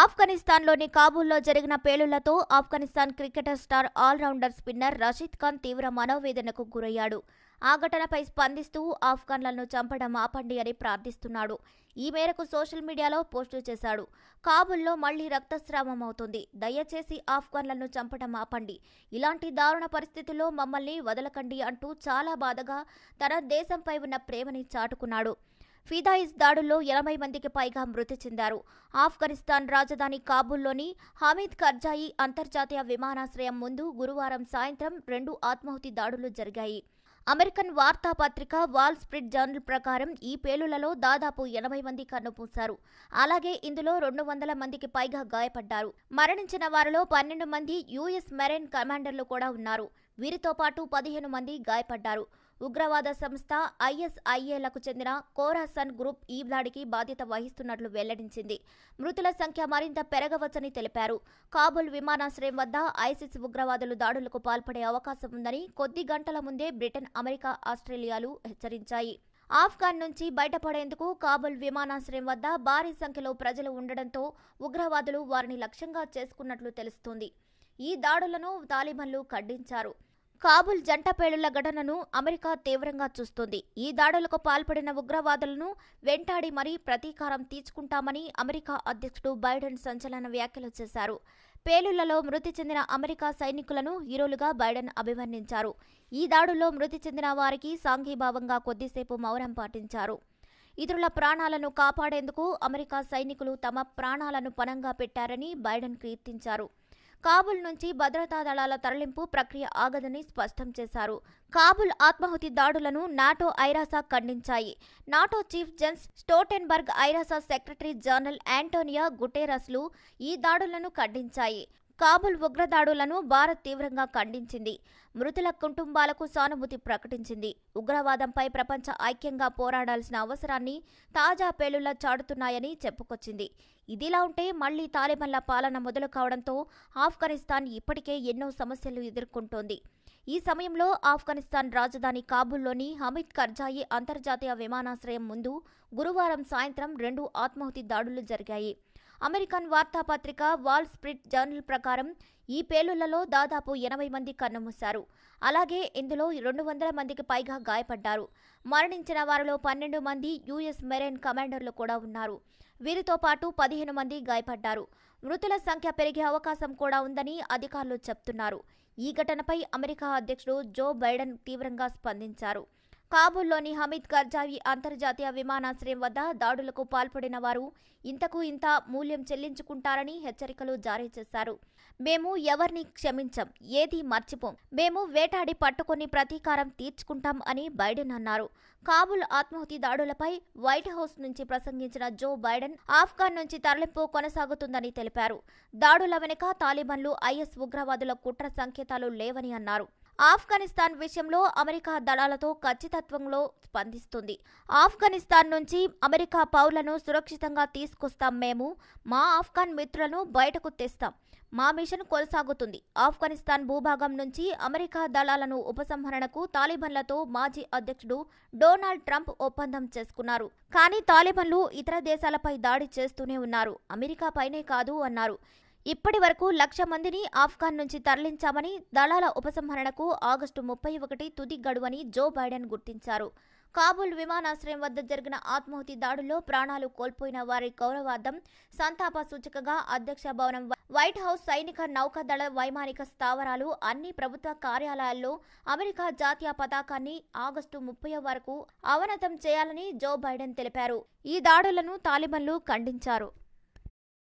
ఆఫ్ఘనిస్తాన్లోని కాబూల్లో జరిగిన పేలుళ్లతో Afghanistan cricketer star all rounder spinner Rashid Khan తీవ్ర మనోవేదనకు గురయ్యాడు ఆ ఘటనపై స్పందిస్తూ ఆఫ్ఘన్లను చంపడం ఆపండి అని ప్రార్థిస్తున్నాడు ఈ మేరకు సోషల్ మీడియాలో పోస్టు చేశాడు కాబుల్లో మళ్లీ రక్తస్రావం అవుతుంది దయచేసి ఆఫ్ఘన్లను చంపడం ఆపండి ఇలాంటి దారుణ పరిస్థితుల్లో మమ్మల్ని వదలకండి అంటూ చాలా బాధగా తన దేశంపై ఉన్న ప్రేమని చాటుకున్నాడు ఫిదాయిస్ దాడుల్లో ఎనభై మందికి పైగా మృతి చెందారు ఆఫ్ఘనిస్తాన్ రాజధాని కాబూల్లోని హామీద్ కర్జాయి అంతర్జాతీయ విమానాశ్రయం ముందు గురువారం సాయంత్రం రెండు ఆత్మాహుతి దాడులు జరిగాయి అమెరికన్ వార్తాపత్రిక వాల్ స్ప్రిట్ జర్నల్ ప్రకారం ఈ పేలులలో దాదాపు ఎనభై మంది కన్నుపూశారు అలాగే ఇందులో రెండు వందల మందికి పైగా గాయపడ్డారు మరణించిన వారిలో పన్నెండు మంది యుఎస్ మెరైన్ కమాండర్లు కూడా ఉన్నారు వీరితో పాటు పదిహేను మంది గాయపడ్డారు ఉగ్రవాద సంస్థ ఐఎస్ఐఏలకు చెందిన కోరాసన్ గ్రూప్ ఈ దాడికి బాధ్యత వహిస్తున్నట్లు వెల్లడించింది మృతుల సంఖ్య మరింత పెరగవచ్చని తెలిపారు కాబుల్ విమానాశ్రయం వద్ద ఐసిస్ ఉగ్రవాదులు దాడులకు పాల్పడే అవకాశం ఉందని కొద్ది గంటల ముందే బ్రిటన్ అమెరికా ఆస్ట్రేలియాలు హెచ్చరించాయి ఆఫ్ఘాన్ నుంచి బయటపడేందుకు కాబుల్ విమానాశ్రయం వద్ద భారీ సంఖ్యలో ప్రజలు ఉండడంతో ఉగ్రవాదులు వారిని లక్ష్యంగా చేసుకున్నట్లు తెలుస్తోంది ఈ దాడులను తాలిబన్లు ఖండించారు కాబుల్ జంట పేలుల ఘటనను అమెరికా తీవ్రంగా చూస్తుంది ఈ దాడులకు పాల్పడిన ఉగ్రవాదులను వెంటాడి మరీ ప్రతీకారం తీర్చుకుంటామని అమెరికా అధ్యక్షుడు బైడెన్ సంచలన వ్యాఖ్యలు చేశారు పేలుళ్లలో మృతి చెందిన అమెరికా సైనికులను హీరోలుగా బైడెన్ అభివర్ణించారు ఈ దాడుల్లో మృతి చెందిన వారికి సాంఘీభావంగా కొద్దిసేపు మౌనం పాటించారు ఇతరుల ప్రాణాలను కాపాడేందుకు అమెరికా సైనికులు తమ ప్రాణాలను పణంగా పెట్టారని బైడెన్ కీర్తించారు కాబుల్ నుంచి భద్రతా దళాల తరలింపు ప్రక్రియ ఆగదని స్పష్టం చేశారు కాబుల్ ఆత్మాహుతి దాడులను నాటో ఐరాసా ఖండించాయి నాటో చీఫ్ జెన్స్ స్టోటెన్బర్గ్ ఐరాసా సెక్రటరీ జనరల్ యాంటోనియా గుటేరస్లు ఈ దాడులను ఖండించాయి కాబుల్ ఉగ్రదాడులను భారత్ తీవ్రంగా ఖండించింది మృతుల కుటుంబాలకు సానుభూతి ప్రకటించింది ఉగ్రవాదంపై ప్రపంచ ఐక్యంగా పోరాడాల్సిన అవసరాన్ని తాజా పేలుళ్ల చాటుతున్నాయని చెప్పుకొచ్చింది ఇదిలా ఉంటే మళ్లీ తాలిబన్ల పాలన మొదలు కావడంతో ఆఫ్ఘనిస్తాన్ ఇప్పటికే ఎన్నో సమస్యలు ఎదుర్కొంటోంది ఈ సమయంలో ఆఫ్ఘనిస్తాన్ రాజధాని కాబుల్లోని హమీద్ కర్జాయి అంతర్జాతీయ విమానాశ్రయం ముందు గురువారం సాయంత్రం రెండు ఆత్మాహుతి దాడులు జరిగాయి అమెరికన్ వార్తాపత్రిక వాల్ స్ప్రిట్ జర్నల్ ప్రకారం ఈ పేలుళ్లలో దాదాపు ఎనభై మంది కన్నుమూశారు అలాగే ఇందులో రెండు వందల మందికి పైగా గాయపడ్డారు మరణించిన వారిలో పన్నెండు మంది యుఎస్ మెరైన్ కమాండర్లు కూడా ఉన్నారు వీరితో పాటు పదిహేను మంది గాయపడ్డారు మృతుల సంఖ్య పెరిగే అవకాశం కూడా ఉందని అధికారులు చెప్తున్నారు ఈ ఘటనపై అమెరికా అధ్యక్షుడు జో బైడెన్ తీవ్రంగా స్పందించారు కాబూల్లోని హమీద్ కర్జావి అంతర్జాతీయ విమానాశ్రయం వద్ద దాడులకు పాల్పడిన వారు ఇంతకు ఇంత మూల్యం చెల్లించుకుంటారని హెచ్చరికలు జారీ చేశారు మేము ఎవరిని క్షమించం ఏది మర్చిపోం మేము వేటాడి పట్టుకుని ప్రతీకారం తీర్చుకుంటాం అని బైడెన్ అన్నారు కాబుల్ ఆత్మాహుతి దాడులపై వైట్ హౌస్ నుంచి ప్రసంగించిన జో బైడెన్ ఆఫ్ఘాన్ నుంచి తరలింపు కొనసాగుతుందని తెలిపారు దాడుల వెనుక తాలిబన్లు ఐఎస్ ఉగ్రవాదుల కుట్ర సంకేతాలు లేవని అన్నారు ఆఫ్ఘనిస్తాన్ విషయంలో అమెరికా దళాలతో ఖచ్చితత్వంలో స్పందిస్తుంది ఆఫ్ఘనిస్తాన్ నుంచి అమెరికా పౌరులను సురక్షితంగా తీసుకొస్తాం మేము మా ఆఫ్ఘన్ మిత్రులను బయటకు తెస్తాం మా మిషన్ కొనసాగుతుంది ఆఫ్ఘనిస్తాన్ భూభాగం నుంచి అమెరికా దళాలను ఉపసంహరణకు తాలిబన్లతో మాజీ అధ్యక్షుడు డొనాల్డ్ ట్రంప్ ఒప్పందం చేసుకున్నారు కానీ తాలిబన్లు ఇతర దేశాలపై దాడి చేస్తూనే ఉన్నారు అమెరికాపైనే కాదు అన్నారు ఇప్పటి వరకు లక్ష మందిని ఆఫ్ఘాన్ నుంచి తరలించామని దళాల ఉపసంహరణకు ఆగస్టు ముప్పై ఒకటి తుది గడువని జో బైడెన్ గుర్తించారు కాబూల్ విమానాశ్రయం వద్ద జరిగిన ఆత్మాహుతి దాడుల్లో ప్రాణాలు కోల్పోయిన వారి గౌరవార్థం సంతాప సూచికగా అధ్యక్ష భవనం వైట్ హౌస్ సైనిక నౌకాదళ వైమానిక స్థావరాలు అన్ని ప్రభుత్వ కార్యాలయాల్లో అమెరికా జాతీయ పతాకాన్ని ఆగస్టు ముప్పై వరకు అవనతం చేయాలని జో బైడెన్ తెలిపారు ఈ దాడులను తాలిబన్లు ఖండించారు